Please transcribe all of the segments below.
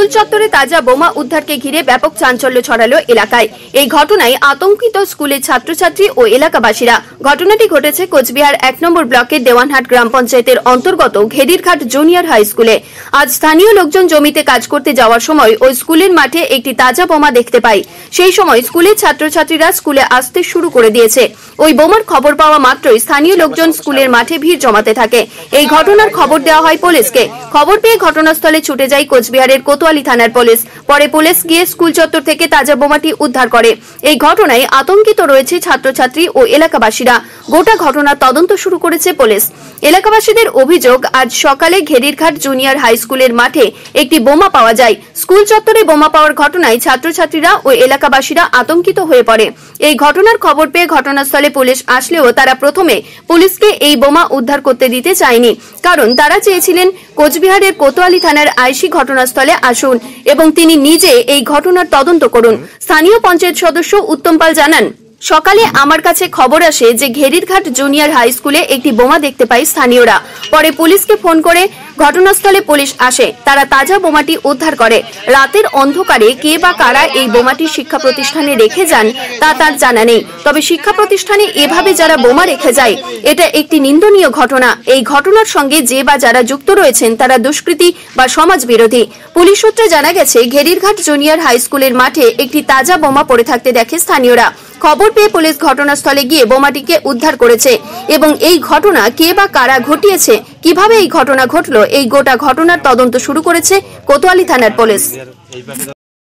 School চত্বরে তাজা বোমা উদ্ধারকে ঘিরে ব্যাপক চাঞ্চল্য ছড়ালো এলাকায় এই ঘটনায় আতঙ্কিত স্কুলের ছাত্রছাত্রী ও এলাকাবাসীরা ঘটনাটি ঘটেছে কোচবিহার এক নম্বর ব্লকের দেওয়ানহাট গ্রাম পঞ্চায়েতের অন্তর্গত ঘেদিরঘাট জুনিয়র হাই স্কুলে আজ স্থানীয় লোকজন জমিতে কাজ করতে যাওয়ার সময় ওই স্কুলের মাঠে একটি তাজা বোমা দেখতে পায় সেই সময় স্কুলের ছাত্রছাত্রীরা স্কুলে আসতে শুরু করে দিয়েছে ওই বোমার খবর পাওয়া মাত্রই স্থানীয় লোকজন স্কুলের মাঠে ভিড় জমাতে থাকে এই ঘটনার খবর দেওয়া হয় পুলিশকে খবর পেয়ে ঘটনাস্থলে ছুটে যায় কোচবিহারের কোতোয়াল কোতোয়ালি থানার পুলিশ পরে পুলিশ গিয়ে স্কুল চত্বর থেকে তাজা বোমাটি উদ্ধার করে এই ঘটনায় আতঙ্কিত রয়েছে ছাত্রছাত্রী ও এলাকাবাসীরা গোটা ঘটনা তদন্ত শুরু করেছে পুলিশ এলাকাবাসীদের অভিযোগ আজ সকালে ঘেরিরঘাট জুনিয়র হাই স্কুলের মাঠে একটি বোমা পাওয়া যায় স্কুল চত্বরে বোমা পাওয়ার ঘটনায় ছাত্রছাত্রীরা ও এলাকাবাসীরা আতঙ্কিত হয়ে পড়ে এই ঘটনার খবর পেয়ে ঘটনাস্থলে পুলিশ আসলেও তারা প্রথমে পুলিশকে এই বোমা উদ্ধার করতে দিতে চায়নি কারণ তারা চেয়েছিলেন কোচবিহারের কোতোয়ালি থানার আইসি ঘটনাস্থলে আস আসুন এবং তিনি নিজে এই ঘটনার তদন্ত করুন স্থানীয় পঞ্চায়েত সদস্য উত্তম পাল জানান সকালে আমার কাছে খবর আসে যে ঘেরিরঘাট জুনিয়র হাই স্কুলে একটি বোমা দেখতে পাই স্থানীয়রা পরে পুলিশকে ফোন করে ঘটনাস্থলে পুলিশ আসে তারা তাজা বোমাটি উদ্ধার করে রাতের অন্ধকারে কে বা কারা এই বোমাটি শিক্ষা প্রতিষ্ঠানে রেখে যান তা তার জানা নেই তবে শিক্ষা প্রতিষ্ঠানে এভাবে যারা বোমা রেখে যায় এটা একটি নিন্দনীয় ঘটনা এই ঘটনার সঙ্গে যে বা যারা যুক্ত রয়েছেন তারা দুষ্কৃতী বা সমাজ বিরোধী পুলিশ সূত্রে জানা গেছে ঘেরিরঘাট জুনিয়র হাই স্কুলের মাঠে একটি তাজা বোমা পড়ে থাকতে দেখে স্থানীয়রা খবর পেয়ে পুলিশ ঘটনাস্থলে গিয়ে বোমাটিকে উদ্ধার করেছে এবং এই ঘটনা কে বা কারা ঘটিয়েছে কিভাবে এই ঘটনা ঘটলো এই গোটা ঘটনার তদন্ত শুরু করেছে কোতোয়ালি থানার পুলিশ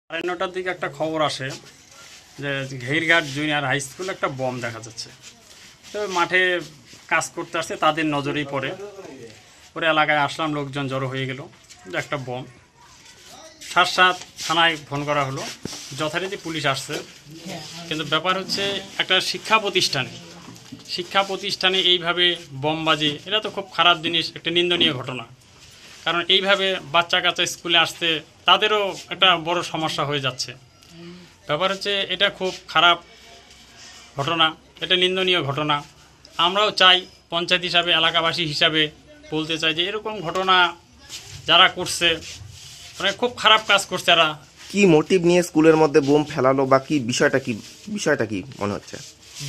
সাড়ে নটার দিকে একটা খবর আসে যে ঘেরঘাট জুনিয়র হাই স্কুল একটা বম দেখা যাচ্ছে তো মাঠে কাজ করতে আসছে তাদের নজরেই পড়ে পরে এলাকায় আসলাম লোকজন জড়ো হয়ে গেল যে একটা বম সাত সাত থানায় ফোন করা হলো যথারীতি পুলিশ আসছে কিন্তু ব্যাপার হচ্ছে একটা শিক্ষা প্রতিষ্ঠানে শিক্ষা প্রতিষ্ঠানে এইভাবে বোমবাজি এটা তো খুব খারাপ জিনিস একটা নিন্দনীয় ঘটনা কারণ এইভাবে বাচ্চা কাচ্চা স্কুলে আসতে তাদেরও একটা বড় সমস্যা হয়ে যাচ্ছে ব্যাপার হচ্ছে এটা খুব খারাপ ঘটনা এটা নিন্দনীয় ঘটনা আমরাও চাই পঞ্চায়েত হিসাবে এলাকাবাসী হিসাবে বলতে চাই যে এরকম ঘটনা যারা করছে মানে খুব খারাপ কাজ করছে তারা কি মোটিভ নিয়ে স্কুলের মধ্যে বোম ফেলালো বা কি বিষয়টা কি বিষয়টা কি মনে হচ্ছে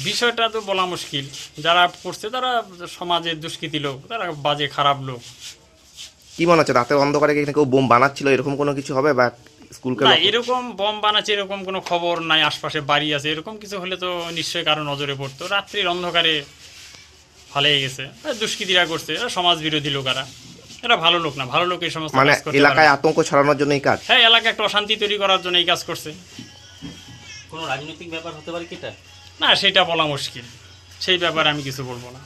বিষয়টা তো বলা মুশকিল যারা করছে তারা সমাজের দুষ্কৃতি লোক তারা বাজে খারাপ লোক কি মনে হচ্ছে রাতের অন্ধকারে এখানে কেউ বোম বানাচ্ছিল এরকম কোনো কিছু হবে বা স্কুল না এরকম বোম বানাচ্ছে এরকম কোনো খবর নাই আশপাশে বাড়ি আছে এরকম কিছু হলে তো নিশ্চয়ই কারো নজরে পড়তো রাত্রির অন্ধকারে ফালিয়ে গেছে হ্যাঁ, দুষ্কৃতীরা করছে সমাজ বিরোধী আরা এরা ভালো লোক না ভালো লোক এই সমস্ত মানে এলাকায় আতঙ্ক ছড়ানোর জন্য এই কাজ হ্যাঁ এলাকায় একটা অশান্তি তৈরি করার জন্য এই কাজ করছে কোনো রাজনৈতিক ব্যাপার হতে পারে কি এটা না সেটা বলা মুশকিল সেই ব্যাপারে আমি কিছু বলবো না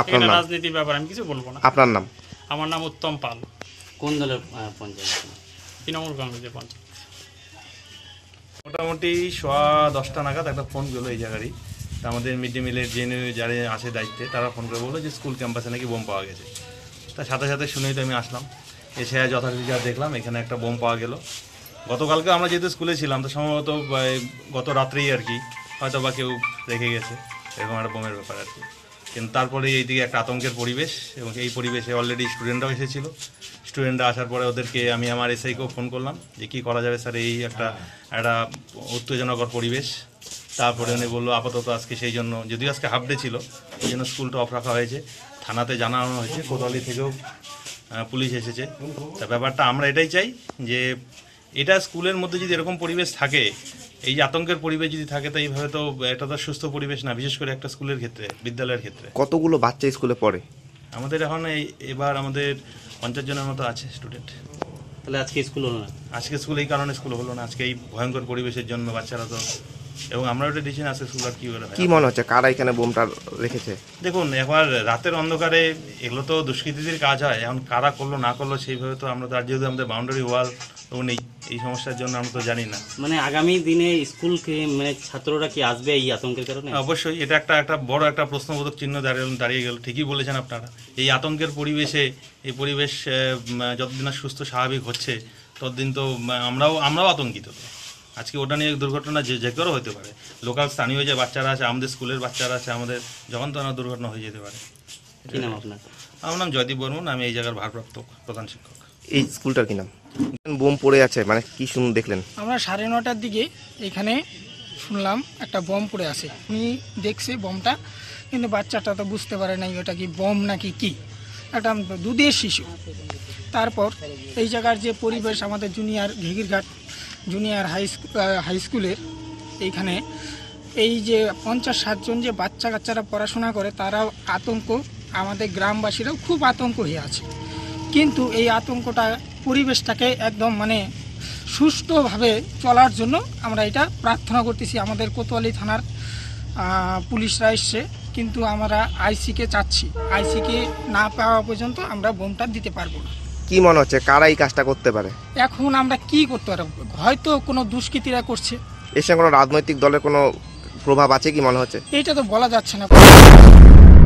আপনার রাজনীতির ব্যাপারে আমি কিছু বলবো না আপনার নাম আমার নাম উত্তম পাল কোন দলের পঞ্চায়েত তৃণমূল কংগ্রেসের পঞ্চায়েত মোটামুটি সোয়া দশটা নাগাদ একটা ফোন গেলো এই জায়গারই তা আমাদের মিড ডে মিলের যে যারা আসে দায়িত্বে তারা ফোন করে বললো যে স্কুল ক্যাম্পাসে নাকি বোম পাওয়া গেছে তার সাথে সাথে শুনেই তো আমি আসলাম এসে যথারীতি যা দেখলাম এখানে একটা বোম পাওয়া গেল গতকালকে আমরা যেহেতু স্কুলে ছিলাম তো সম্ভবত গত রাত্রেই আর কি হয়তো বা কেউ রেখে গেছে এরকম একটা বোমের ব্যাপার আর কি কিন্তু তারপরে এইদিকে একটা আতঙ্কের পরিবেশ এবং এই পরিবেশে অলরেডি স্টুডেন্টরাও এসেছিলো স্টুডেন্টরা আসার পরে ওদেরকে আমি আমার এসআইকেও ফোন করলাম যে কী করা যাবে স্যার এই একটা হ্যাঁ। একটা উত্তেজনাকর পরিবেশ তারপরে উনি বললো আপাতত আজকে সেই জন্য যদিও আজকে হাফ ডে ছিল সেই জন্য স্কুলটা অফ রাখা হয়েছে থানাতে জানানো হয়েছে কোদালি থেকেও পুলিশ এসেছে তা ব্যাপারটা আমরা এটাই চাই যে এটা স্কুলের মধ্যে যদি এরকম পরিবেশ থাকে এই আতঙ্কের পরিবেশ যদি থাকে তো এইভাবে তো এটা তো সুস্থ পরিবেশ না বিশেষ করে একটা স্কুলের ক্ষেত্রে বিদ্যালয়ের ক্ষেত্রে কতগুলো বাচ্চা স্কুলে পড়ে আমাদের এখন এই এবার আমাদের পঞ্চাশ জনের মতো আছে স্টুডেন্ট তাহলে আজকে স্কুল হলো না আজকে স্কুল এই কারণে স্কুল হলো না আজকে এই ভয়ঙ্কর পরিবেশের জন্য বাচ্চারা তো এবং আমরা ওটা ডিসিশন আছে সুগার কি করে কি মনে হচ্ছে কারা এখানে বোমটা রেখেছে দেখুন একবার রাতের অন্ধকারে এগুলো তো দুষ্কৃতীদের কাজ হয় এখন কারা করলো না করলো সেইভাবে তো আমরা তার যেহেতু আমাদের বাউন্ডারি ওয়াল তো নেই এই সমস্যার জন্য আমরা তো জানি না মানে আগামী দিনে স্কুল মানে ছাত্ররা কি আসবে এই আতঙ্কের কারণে অবশ্যই এটা একটা একটা বড় একটা প্রশ্নবোধক চিহ্ন দাঁড়িয়ে দাঁড়িয়ে গেল ঠিকই বলেছেন আপনারা এই আতঙ্কের পরিবেশে এই পরিবেশ যতদিন না সুস্থ স্বাভাবিক হচ্ছে ততদিন তো আমরাও আমরাও আতঙ্কিত আজকে ওটা নিয়ে দুর্ঘটনা যে যে কারো হতে পারে লোকাল স্থানীয় যে বাচ্চারা আছে আমাদের স্কুলের বাচ্চারা আছে আমাদের যখন তখন দুর্ঘটনা হয়ে যেতে পারে আমার নাম জয়দীপ বর্মন আমি এই জায়গার ভারপ্রাপ্ত প্রধান শিক্ষক এই স্কুলটার কি নাম বোম পড়ে আছে মানে কি শুনুন দেখলেন আমরা সাড়ে নটার দিকে এখানে শুনলাম একটা বোম পড়ে আছে উনি দেখছে বোমটা কিন্তু বাচ্চাটা তো বুঝতে পারে নাই ওটা কি বোম নাকি কি একটা দুধের শিশু তারপর এই জায়গার যে পরিবেশ আমাদের junior Ghighirghat junior high high স্কুলের এইখানে এই যে পঞ্চাশ ষাটজন যে বাচ্চা কাচ্চারা পড়াশোনা করে তারাও আতঙ্ক আমাদের গ্রামবাসীরাও খুব আতঙ্ক হয়ে আছে কিন্তু এই আতঙ্কটা পরিবেশটাকে একদম মানে সুষ্ঠুভাবে চলার জন্য আমরা এটা প্রার্থনা করতেছি আমাদের কোতোয়ালি থানার পুলিশরা এসছে কিন্তু আমরা আইসিকে চাচ্ছি আইসিকে না পাওয়া পর্যন্ত আমরা বোমটা দিতে পারবো না কি মনে হচ্ছে কারা এই কাজটা করতে পারে এখন আমরা কি করতে পারব হয়তো কোনো দুষ্কৃতীরা করছে এর সঙ্গে কোনো রাজনৈতিক দলের কোনো প্রভাব আছে কি মনে হচ্ছে এটা তো বলা যাচ্ছে না